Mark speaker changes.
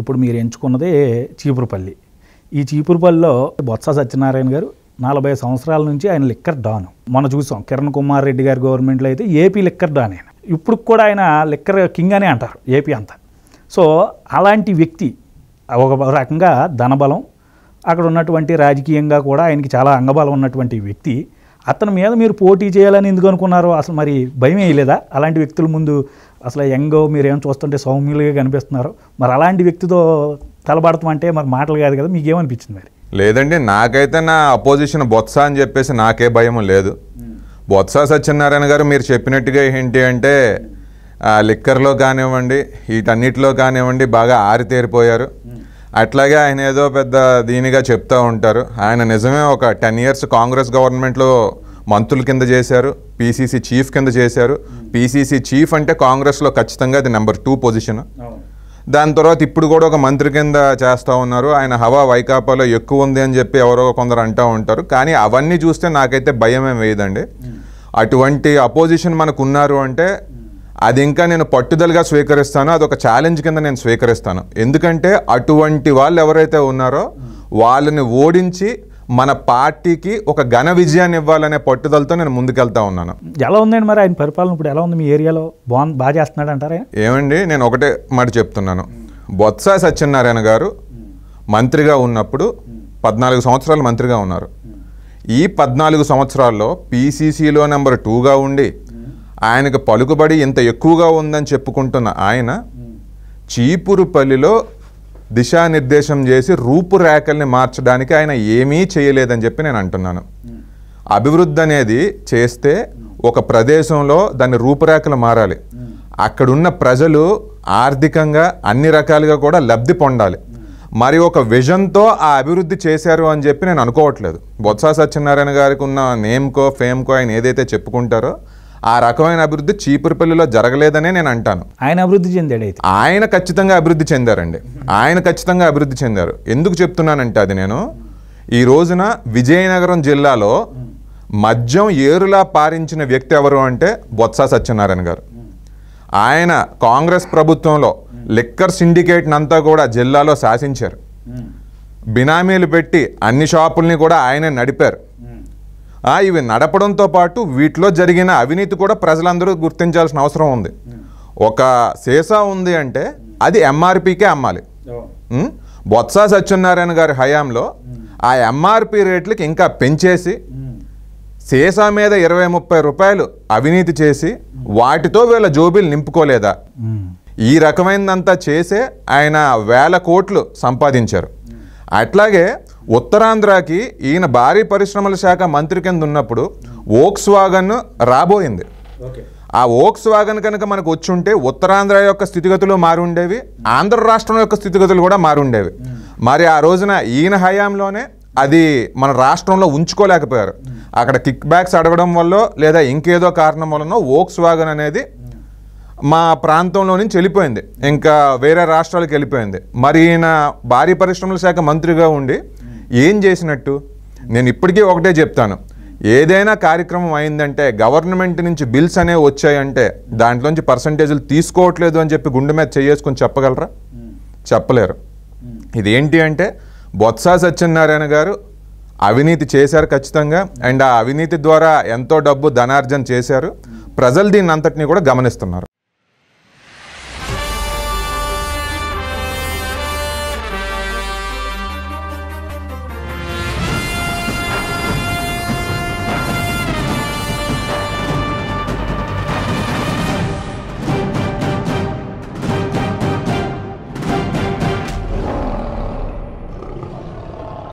Speaker 1: ఇప్పుడు మీరు ఎంచుకున్నది చీపురుపల్లి ఈ చీపురుపల్లిలో బొత్స సత్యనారాయణ గారు నలభై సంవత్సరాల నుంచి ఆయన లిక్కర్ డాన్ మనం చూసాం కిరణ్ కుమార్ రెడ్డి గారి గవర్నమెంట్లో అయితే ఏపీ లిక్కర్ డాన్ ఆయన ఇప్పుడు కూడా ఆయన లిక్కర్ కింగ్ అనే అంటారు ఏపీ అంతా సో అలాంటి వ్యక్తి ఒక రకంగా ధనబలం అక్కడ ఉన్నటువంటి రాజకీయంగా కూడా ఆయనకి చాలా అంగబలం ఉన్నటువంటి వ్యక్తి అతని మీద మీరు పోటీ చేయాలని ఎందుకు అనుకున్నారో అసలు మరి భయం వేయలేదా అలాంటి వ్యక్తుల ముందు అసలు యంగ్ మీరేం చూస్తుంటే సౌమ్యులుగా కనిపిస్తున్నారు మరి అలాంటి వ్యక్తితో తలబడతాం అంటే మరి మాటలు కాదు కదా మీకేమనిపించింది మరి
Speaker 2: లేదండి నాకైతే నా అపోజిషన్ బొత్స అని చెప్పేసి నాకే భయం లేదు బొత్స సత్యనారాయణ గారు మీరు చెప్పినట్టుగా ఏంటి అంటే లిక్కర్లో కానివ్వండి వీటన్నిటిలో కానివ్వండి బాగా ఆరితేరిపోయారు అట్లాగే ఆయన ఏదో పెద్ద దీనిగా చెప్తూ ఉంటారు ఆయన నిజమే ఒక టెన్ ఇయర్స్ కాంగ్రెస్ గవర్నమెంట్లో మంత్రుల కింద చేశారు పీసీసీ చీఫ్ కింద చేశారు పీసీసీ చీఫ్ అంటే కాంగ్రెస్లో ఖచ్చితంగా అది నెంబర్ టూ పొజిషన్ దాని తర్వాత ఇప్పుడు కూడా ఒక మంత్రి కింద చేస్తూ ఉన్నారు ఆయన హవా వైకాపాలో ఎక్కువ ఉంది అని చెప్పి ఎవరో కొందరు అంటూ ఉంటారు కానీ అవన్నీ చూస్తే నాకైతే భయం ఏం వేయదండి అటువంటి అపోజిషన్ మనకు ఉన్నారు అంటే అది ఇంకా నేను పట్టుదలగా స్వీకరిస్తాను అదొక ఛాలెంజ్ కింద నేను స్వీకరిస్తాను ఎందుకంటే అటువంటి వాళ్ళు ఎవరైతే ఉన్నారో వాళ్ళని ఓడించి మన పార్టీకి ఒక ఘన విజయాన్ని ఇవ్వాలనే పట్టుదలతో నేను ముందుకెళ్తా ఉన్నాను
Speaker 1: ఎలా ఉందండి మరి ఆయన పరిపాలన ఇప్పుడు ఎలా ఉంది మీ ఏరియాలో బాగుంది బాగా చేస్తున్నాడు అంటారా
Speaker 2: ఏమండి నేను ఒకటే మాట చెప్తున్నాను బొత్స సత్యనారాయణ గారు మంత్రిగా ఉన్నప్పుడు పద్నాలుగు సంవత్సరాలు మంత్రిగా ఉన్నారు ఈ పద్నాలుగు సంవత్సరాల్లో పీసీసీలో నెంబర్ టూగా ఉండి ఆయనకు పలుకుబడి ఇంత ఎక్కువగా ఉందని చెప్పుకుంటున్న ఆయన చీపురుపల్లిలో దిశానిర్దేశం చేసి రూపురేఖల్ని మార్చడానికి ఆయన ఏమీ చేయలేదని చెప్పి నేను అంటున్నాను అభివృద్ధి అనేది చేస్తే ఒక ప్రదేశంలో దాని రూపురేఖలు మారాలి అక్కడున్న ప్రజలు ఆర్థికంగా అన్ని రకాలుగా కూడా లబ్ధి పొందాలి మరి ఒక విజన్తో ఆ అభివృద్ధి చేశారు అని చెప్పి నేను అనుకోవట్లేదు బొత్స సత్యనారాయణ గారికి ఉన్న నేమ్కో ఫేమ్కో ఆయన ఏదైతే చెప్పుకుంటారో ఆ రకమైన అభివృద్ధి చీపురుపల్లిలో జరగలేదనే నేను అంటాను
Speaker 1: ఆయన అభివృద్ధి చెందాడు
Speaker 2: ఆయన ఖచ్చితంగా అభివృద్ధి చెందారండి ఆయన ఖచ్చితంగా అభివృద్ధి చెందారు ఎందుకు చెప్తున్నానంటే అది నేను ఈ రోజున విజయనగరం జిల్లాలో మద్యం ఏరులా పారించిన వ్యక్తి ఎవరు అంటే బొత్స సత్యనారాయణ గారు ఆయన కాంగ్రెస్ ప్రభుత్వంలో లిక్కర్ అంతా కూడా జిల్లాలో శాసించారు బినామీలు పెట్టి అన్ని షాపుల్ని కూడా ఆయనే నడిపారు ఇవి నడపడంతో పాటు వీటిలో జరిగిన అవినీతి కూడా ప్రజలందరూ గుర్తించాల్సిన అవసరం ఉంది ఒక సీసా ఉంది అంటే అది ఎంఆర్పీకే అమ్మాలి బొత్స సత్యనారాయణ గారి హయాంలో ఆ ఎంఆర్పి రేట్లకి ఇంకా పెంచేసి సీసా మీద ఇరవై ముప్పై రూపాయలు అవినీతి చేసి వాటితో వీళ్ళ జోబీలు నింపుకోలేదా ఈ రకమైనదంతా చేసే ఆయన వేల కోట్లు సంపాదించారు అట్లాగే ఉత్తరాంధ్రకి ఈయన భారీ పరిశ్రమల శాఖ మంత్రి కింద ఉన్నప్పుడు ఓక్స్ వాగన్ రాబోయింది ఆ ఓక్స్ వాగన్ కనుక మనకు వచ్చి ఉంటే ఉత్తరాంధ్ర యొక్క స్థితిగతులు మారుండేవి ఆంధ్ర రాష్ట్రం యొక్క స్థితిగతులు కూడా మారుండేవి మరి ఆ రోజున ఈయన హయాంలోనే అది మన రాష్ట్రంలో ఉంచుకోలేకపోయారు అక్కడ కిక్ బ్యాక్స్ అడగడం వల్ల లేదా ఇంకేదో కారణం వలన ఓక్స్ వాగన్ అనేది మా ప్రాంతంలో నుంచి వెళ్ళిపోయింది ఇంకా వేరే రాష్ట్రాలకు వెళ్ళిపోయింది మరి ఈయన భారీ పరిశ్రమల శాఖ మంత్రిగా ఉండి ఏం చేసినట్టు నేను ఇప్పటికీ ఒకటే చెప్తాను ఏదైనా కార్యక్రమం అయిందంటే గవర్నమెంట్ నుంచి బిల్స్ అనేవి వచ్చాయంటే దాంట్లోంచి పర్సంటేజీలు తీసుకోవట్లేదు అని చెప్పి గుండె మీద చేసుకొని చెప్పగలరా చెప్పలేరు ఇదేంటి అంటే బొత్స సత్యనారాయణ గారు అవినీతి చేశారు ఖచ్చితంగా అండ్ ఆ అవినీతి ద్వారా ఎంతో డబ్బు ధనార్జన చేశారు ప్రజలు దీన్ని అంతటినీ కూడా గమనిస్తున్నారు